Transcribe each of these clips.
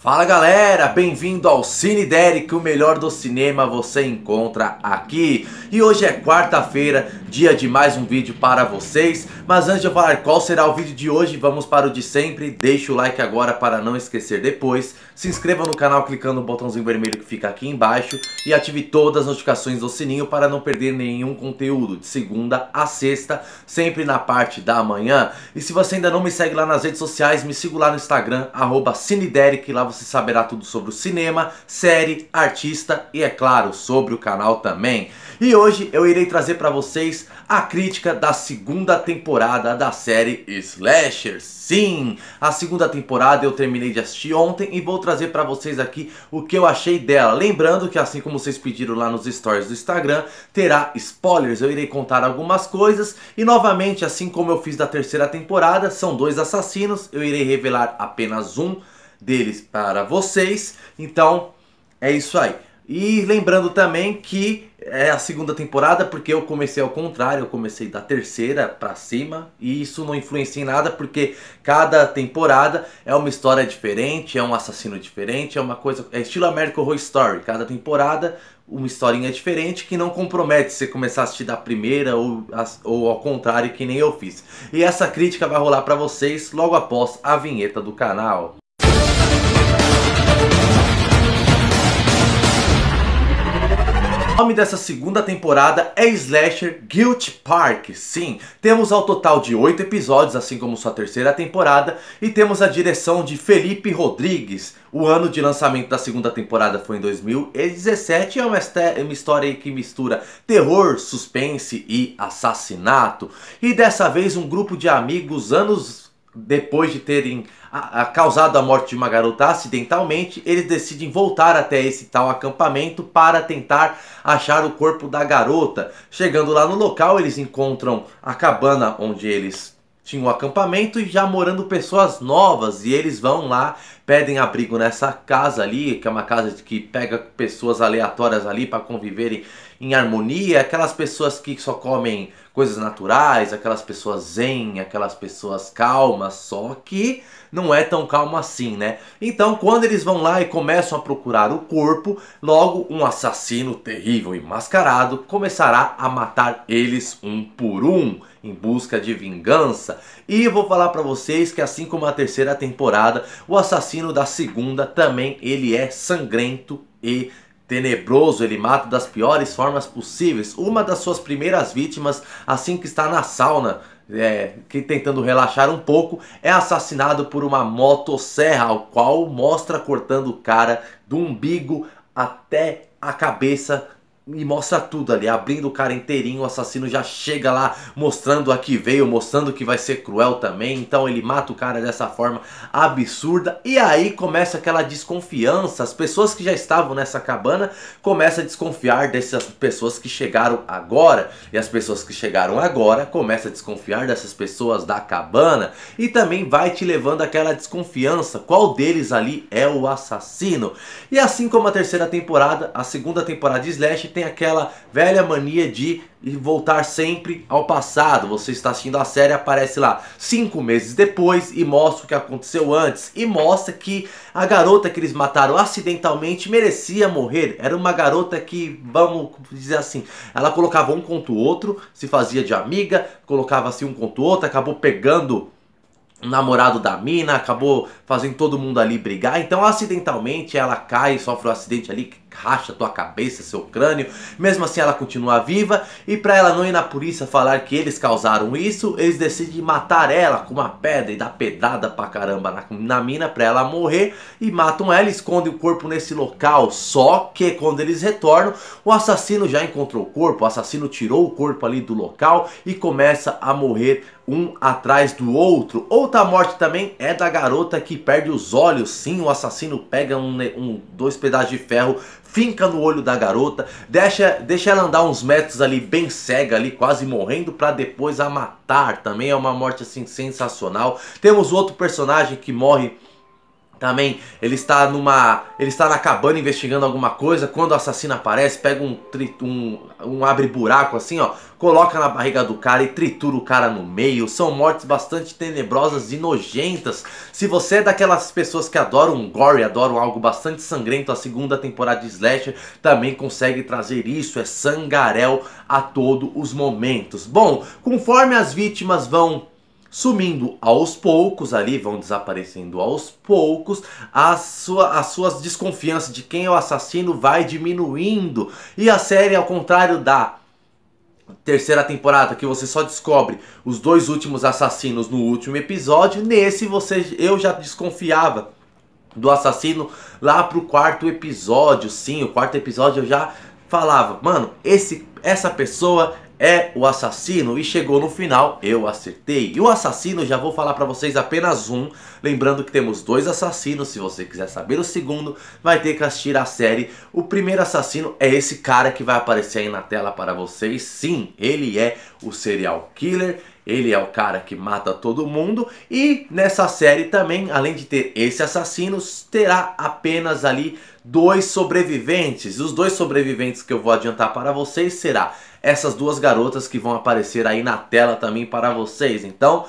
Fala galera, bem-vindo ao Cine Derek, o melhor do cinema você encontra aqui. E hoje é quarta-feira, dia de mais um vídeo para vocês. Mas antes de eu falar qual será o vídeo de hoje, vamos para o de sempre. Deixa o like agora para não esquecer depois. Se inscreva no canal clicando no botãozinho vermelho que fica aqui embaixo. E ative todas as notificações do sininho para não perder nenhum conteúdo de segunda a sexta, sempre na parte da manhã. E se você ainda não me segue lá nas redes sociais, me siga lá no Instagram, arroba Cinederic. Lá você saberá tudo sobre o cinema, série, artista e, é claro, sobre o canal também. E hoje eu irei trazer para vocês vocês a crítica da segunda temporada da série Slasher. Sim, a segunda temporada eu terminei de assistir ontem e vou trazer para vocês aqui o que eu achei dela. Lembrando que assim como vocês pediram lá nos stories do Instagram, terá spoilers, eu irei contar algumas coisas e novamente, assim como eu fiz da terceira temporada, são dois assassinos, eu irei revelar apenas um deles para vocês. Então, é isso aí. E lembrando também que é a segunda temporada porque eu comecei ao contrário, eu comecei da terceira para cima e isso não influencia em nada porque cada temporada é uma história diferente, é um assassino diferente, é uma coisa, é estilo American Horror Story. Cada temporada uma historinha diferente que não compromete você começar a assistir da primeira ou, ou ao contrário que nem eu fiz. E essa crítica vai rolar para vocês logo após a vinheta do canal. O nome dessa segunda temporada é Slasher Guilt Park. Sim, temos ao total de oito episódios, assim como sua terceira temporada, e temos a direção de Felipe Rodrigues. O ano de lançamento da segunda temporada foi em 2017 e é uma é história que mistura terror, suspense e assassinato. E dessa vez um grupo de amigos anos depois de terem a, a causado a morte de uma garota acidentalmente, eles decidem voltar até esse tal acampamento para tentar achar o corpo da garota. Chegando lá no local, eles encontram a cabana onde eles tinham um acampamento e já morando pessoas novas e eles vão lá pedem abrigo nessa casa ali que é uma casa que pega pessoas aleatórias ali para conviverem em harmonia, aquelas pessoas que só comem coisas naturais, aquelas pessoas zen, aquelas pessoas calmas, só que não é tão calmo assim, né? Então, quando eles vão lá e começam a procurar o corpo, logo um assassino terrível e mascarado começará a matar eles um por um em busca de vingança. E vou falar para vocês que assim como a terceira temporada, o assassino da segunda também ele é sangrento e Tenebroso, ele mata das piores formas possíveis. Uma das suas primeiras vítimas, assim que está na sauna, é, que tentando relaxar um pouco, é assassinado por uma motosserra, ao qual mostra cortando o cara do umbigo até a cabeça e mostra tudo ali, abrindo o cara inteirinho, o assassino já chega lá mostrando a que veio, mostrando que vai ser cruel também, então ele mata o cara dessa forma absurda, e aí começa aquela desconfiança, as pessoas que já estavam nessa cabana começam a desconfiar dessas pessoas que chegaram agora, e as pessoas que chegaram agora começam a desconfiar dessas pessoas da cabana, e também vai te levando aquela desconfiança, qual deles ali é o assassino, e assim como a terceira temporada, a segunda temporada de Slash tem aquela velha mania de voltar sempre ao passado. Você está assistindo a série, aparece lá cinco meses depois e mostra o que aconteceu antes. E mostra que a garota que eles mataram acidentalmente merecia morrer. Era uma garota que, vamos dizer assim, ela colocava um contra o outro, se fazia de amiga, colocava assim um contra o outro, acabou pegando o namorado da mina, acabou fazendo todo mundo ali brigar. Então, acidentalmente, ela cai, sofre um acidente ali que racha tua cabeça, seu crânio. Mesmo assim, ela continua viva. E para ela não ir na polícia falar que eles causaram isso, eles decidem matar ela com uma pedra e dar pedrada pra caramba na, na mina pra ela morrer. E matam ela e escondem o corpo nesse local. Só que é quando eles retornam, o assassino já encontrou o corpo. O assassino tirou o corpo ali do local e começa a morrer um atrás do outro. Outra morte também é da garota que perde os olhos. Sim, o assassino pega um, um, dois pedaços de ferro, finca no olho da garota, deixa, deixa ela andar uns metros ali, bem cega ali, quase morrendo, para depois a matar. Também é uma morte assim sensacional. Temos outro personagem que morre também ele está numa. Ele está na cabana investigando alguma coisa. Quando o assassino aparece, pega um, um, um abre-buraco assim, ó. Coloca na barriga do cara e tritura o cara no meio. São mortes bastante tenebrosas e nojentas. Se você é daquelas pessoas que adoram gore, adoram algo bastante sangrento, a segunda temporada de Slasher também consegue trazer isso. É sangarel a todos os momentos. Bom, conforme as vítimas vão sumindo aos poucos ali, vão desaparecendo aos poucos, as, sua, as suas desconfianças de quem é o assassino vai diminuindo. E a série, ao contrário da terceira temporada, que você só descobre os dois últimos assassinos no último episódio, nesse você eu já desconfiava do assassino lá pro quarto episódio. Sim, o quarto episódio eu já falava, mano, esse essa pessoa é o assassino e chegou no final, eu acertei. E o assassino já vou falar para vocês apenas um, lembrando que temos dois assassinos, se você quiser saber o segundo, vai ter que assistir a série. O primeiro assassino é esse cara que vai aparecer aí na tela para vocês. Sim, ele é o serial killer, ele é o cara que mata todo mundo e nessa série também, além de ter esse assassino, terá apenas ali dois sobreviventes. Os dois sobreviventes que eu vou adiantar para vocês será essas duas garotas que vão aparecer aí na tela também para vocês. Então,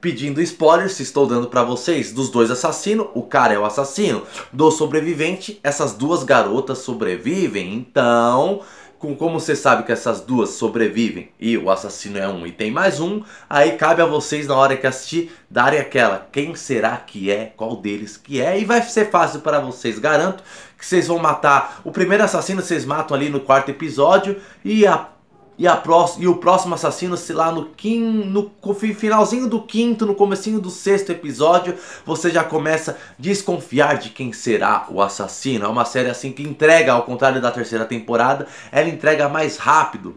pedindo spoilers, estou dando para vocês dos dois assassinos, o cara é o assassino, do sobrevivente, essas duas garotas sobrevivem. Então, com como você sabe que essas duas sobrevivem e o assassino é um e tem mais um, aí cabe a vocês na hora que assistir darem aquela quem será que é, qual deles que é e vai ser fácil para vocês, garanto que vocês vão matar. O primeiro assassino vocês matam ali no quarto episódio e a e, a pró e o próximo assassino, sei lá, no, quim, no finalzinho do quinto, no comecinho do sexto episódio, você já começa a desconfiar de quem será o assassino. É uma série assim que entrega, ao contrário da terceira temporada, ela entrega mais rápido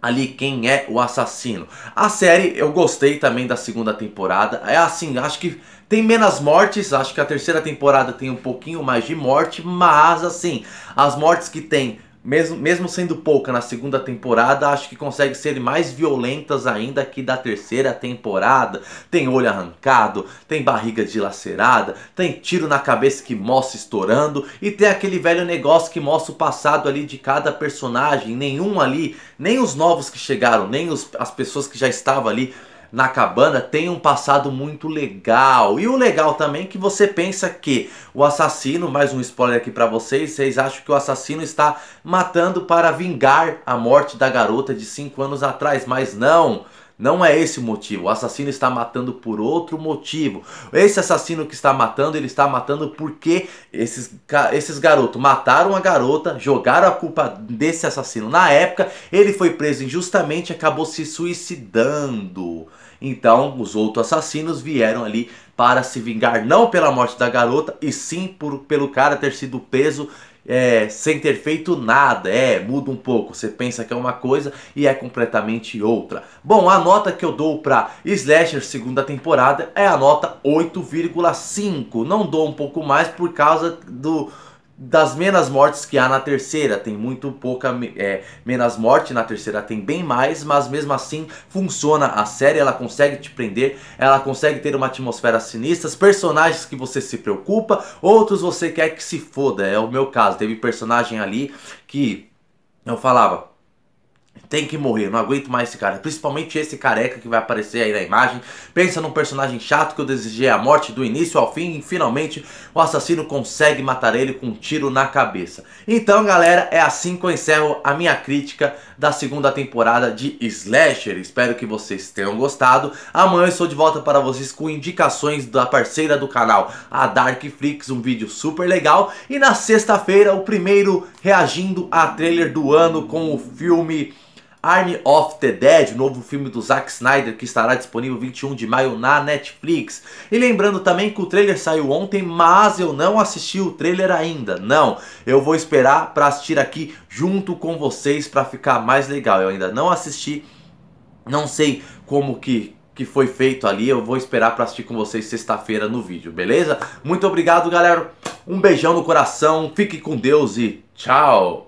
ali quem é o assassino. A série eu gostei também da segunda temporada. É assim, acho que tem menos mortes, acho que a terceira temporada tem um pouquinho mais de morte, mas assim, as mortes que tem mesmo, mesmo sendo pouca na segunda temporada, acho que consegue ser mais violentas ainda que da terceira temporada. Tem olho arrancado, tem barriga dilacerada, tem tiro na cabeça que mostra estourando e tem aquele velho negócio que mostra o passado ali de cada personagem. Nenhum ali, nem os novos que chegaram, nem os, as pessoas que já estavam ali na cabana tem um passado muito legal. E o legal também é que você pensa que o assassino, mais um spoiler aqui para vocês, vocês acham que o assassino está matando para vingar a morte da garota de 5 anos atrás, mas não. Não é esse o motivo. O assassino está matando por outro motivo. Esse assassino que está matando, ele está matando porque esses, esses garotos mataram a garota, jogaram a culpa desse assassino na época. Ele foi preso injustamente e acabou se suicidando. Então, os outros assassinos vieram ali para se vingar não pela morte da garota, e sim por, pelo cara ter sido preso é, sem ter feito nada. É, muda um pouco. Você pensa que é uma coisa e é completamente outra. Bom, a nota que eu dou para Slasher segunda temporada é a nota 8,5. Não dou um pouco mais por causa do das menos mortes que há na terceira. Tem muito pouca é, menos morte, na terceira tem bem mais, mas mesmo assim funciona a série, ela consegue te prender, ela consegue ter uma atmosfera sinistra, personagens que você se preocupa, outros você quer que se foda, é o meu caso. Teve personagem ali que eu falava, tem que morrer, não aguento mais esse cara. Principalmente esse careca que vai aparecer aí na imagem. Pensa num personagem chato que eu desejei a morte do início ao fim e finalmente o assassino consegue matar ele com um tiro na cabeça. Então galera, é assim que eu encerro a minha crítica da segunda temporada de Slasher. Espero que vocês tenham gostado. Amanhã eu estou de volta para vocês com indicações da parceira do canal, a Darkflix, um vídeo super legal. E na sexta-feira o primeiro reagindo a trailer do ano com o filme... Army of the Dead, novo filme do Zack Snyder que estará disponível 21 de maio na Netflix. E lembrando também que o trailer saiu ontem, mas eu não assisti o trailer ainda. Não, eu vou esperar para assistir aqui junto com vocês para ficar mais legal. Eu ainda não assisti, não sei como que que foi feito ali, eu vou esperar para assistir com vocês sexta-feira no vídeo, beleza? Muito obrigado, galera. Um beijão no coração, fique com Deus e tchau.